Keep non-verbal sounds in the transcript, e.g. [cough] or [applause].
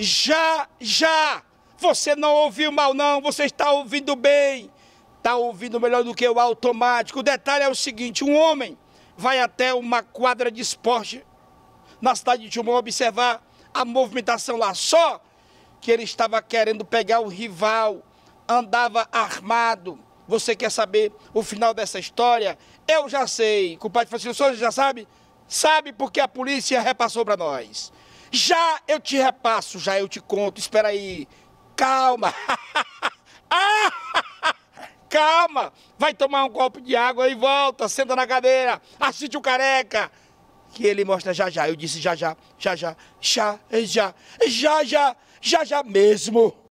já, já. Você não ouviu mal, não, você está ouvindo bem. Está ouvindo melhor do que o automático. O detalhe é o seguinte: um homem vai até uma quadra de esporte na cidade de Timon observar a movimentação lá. Só que ele estava querendo pegar o rival, andava armado. Você quer saber o final dessa história? Eu já sei. O Compadre Francisco Souza já sabe? Sabe porque a polícia repassou para nós. Já eu te repasso, já eu te conto. Espera aí. Calma. [laughs] Ah, calma. Vai tomar um copo de água e volta. Senta na cadeira. Assiste o careca. Que ele mostra já já. Eu disse já já, já já, já já, já já, já já mesmo.